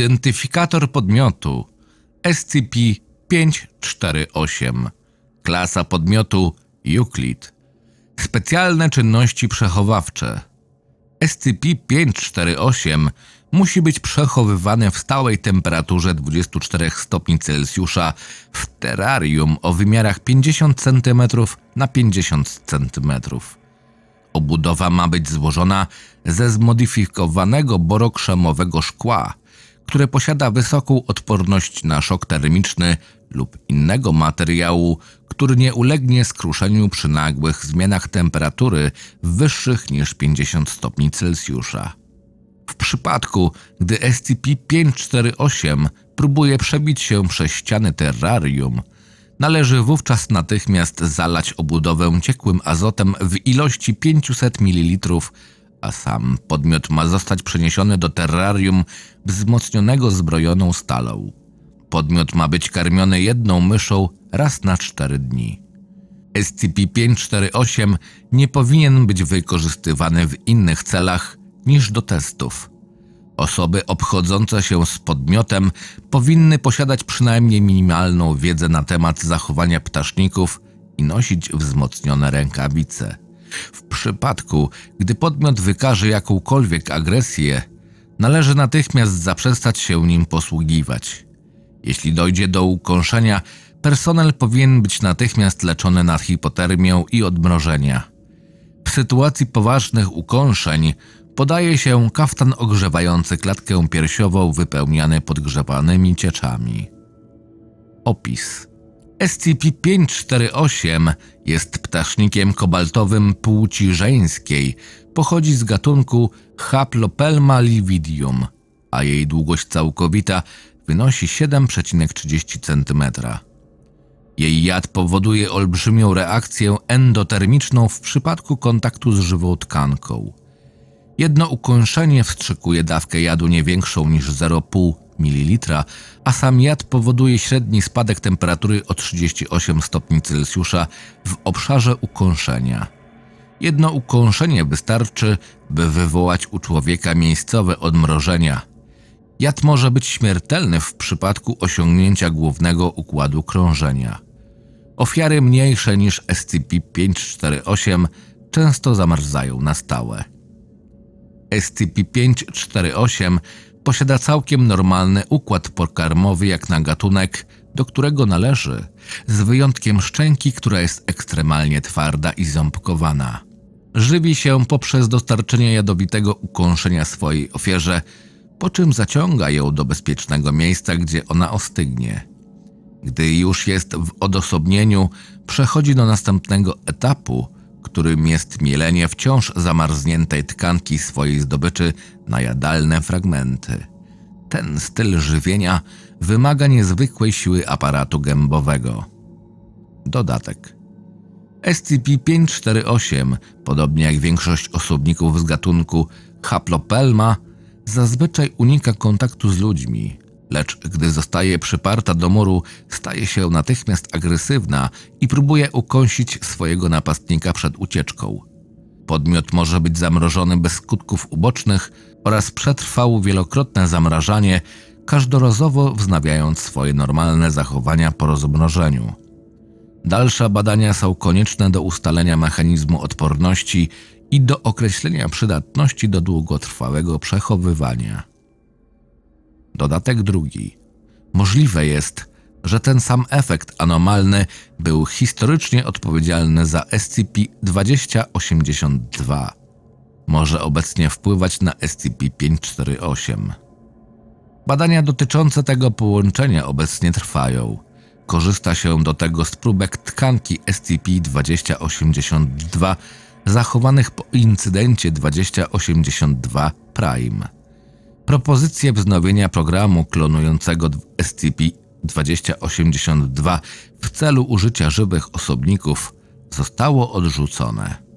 Identyfikator podmiotu SCP-548 Klasa podmiotu Euclid Specjalne czynności przechowawcze SCP-548 musi być przechowywany w stałej temperaturze 24 stopni Celsjusza w terrarium o wymiarach 50 cm na 50 cm. Obudowa ma być złożona ze zmodyfikowanego borokrzemowego szkła, które posiada wysoką odporność na szok termiczny lub innego materiału, który nie ulegnie skruszeniu przy nagłych zmianach temperatury wyższych niż 50 stopni Celsjusza. W przypadku, gdy SCP-548 próbuje przebić się przez ściany terrarium, należy wówczas natychmiast zalać obudowę ciekłym azotem w ilości 500 ml a sam podmiot ma zostać przeniesiony do terrarium wzmocnionego zbrojoną stalą. Podmiot ma być karmiony jedną myszą raz na cztery dni. SCP-548 nie powinien być wykorzystywany w innych celach niż do testów. Osoby obchodzące się z podmiotem powinny posiadać przynajmniej minimalną wiedzę na temat zachowania ptaszników i nosić wzmocnione rękawice. W przypadku, gdy podmiot wykaże jakąkolwiek agresję, należy natychmiast zaprzestać się nim posługiwać. Jeśli dojdzie do ukąszenia, personel powinien być natychmiast leczony na hipotermię i odmrożenia. W sytuacji poważnych ukąszeń podaje się kaftan ogrzewający klatkę piersiową wypełniany podgrzewanymi cieczami. Opis SCP-548 jest ptasznikiem kobaltowym płci żeńskiej, pochodzi z gatunku Haplopelma lividium, a jej długość całkowita wynosi 7,30 cm. Jej jad powoduje olbrzymią reakcję endotermiczną w przypadku kontaktu z żywą tkanką – Jedno ukąszenie wstrzykuje dawkę jadu nie większą niż 0,5 ml, a sam jad powoduje średni spadek temperatury o 38 stopni Celsjusza w obszarze ukąszenia. Jedno ukąszenie wystarczy, by wywołać u człowieka miejscowe odmrożenia. Jad może być śmiertelny w przypadku osiągnięcia głównego układu krążenia. Ofiary mniejsze niż SCP-548 często zamarzają na stałe. SCP-548 posiada całkiem normalny układ pokarmowy jak na gatunek, do którego należy, z wyjątkiem szczęki, która jest ekstremalnie twarda i ząbkowana. Żywi się poprzez dostarczenie jadowitego ukąszenia swojej ofierze, po czym zaciąga ją do bezpiecznego miejsca, gdzie ona ostygnie. Gdy już jest w odosobnieniu, przechodzi do następnego etapu – którym jest mielenie wciąż zamarzniętej tkanki swojej zdobyczy na jadalne fragmenty. Ten styl żywienia wymaga niezwykłej siły aparatu gębowego. Dodatek. SCP-548, podobnie jak większość osobników z gatunku Haplopelma, zazwyczaj unika kontaktu z ludźmi, lecz gdy zostaje przyparta do muru, staje się natychmiast agresywna i próbuje ukąsić swojego napastnika przed ucieczką. Podmiot może być zamrożony bez skutków ubocznych oraz przetrwał wielokrotne zamrażanie, każdorazowo wznawiając swoje normalne zachowania po rozmnożeniu. Dalsze badania są konieczne do ustalenia mechanizmu odporności i do określenia przydatności do długotrwałego przechowywania. Dodatek drugi. Możliwe jest, że ten sam efekt anomalny był historycznie odpowiedzialny za SCP-2082. Może obecnie wpływać na SCP-548. Badania dotyczące tego połączenia obecnie trwają. Korzysta się do tego z próbek tkanki SCP-2082 zachowanych po incydencie 2082 Prime. Propozycję wznowienia programu klonującego SCP-2082 w celu użycia żywych osobników zostało odrzucone.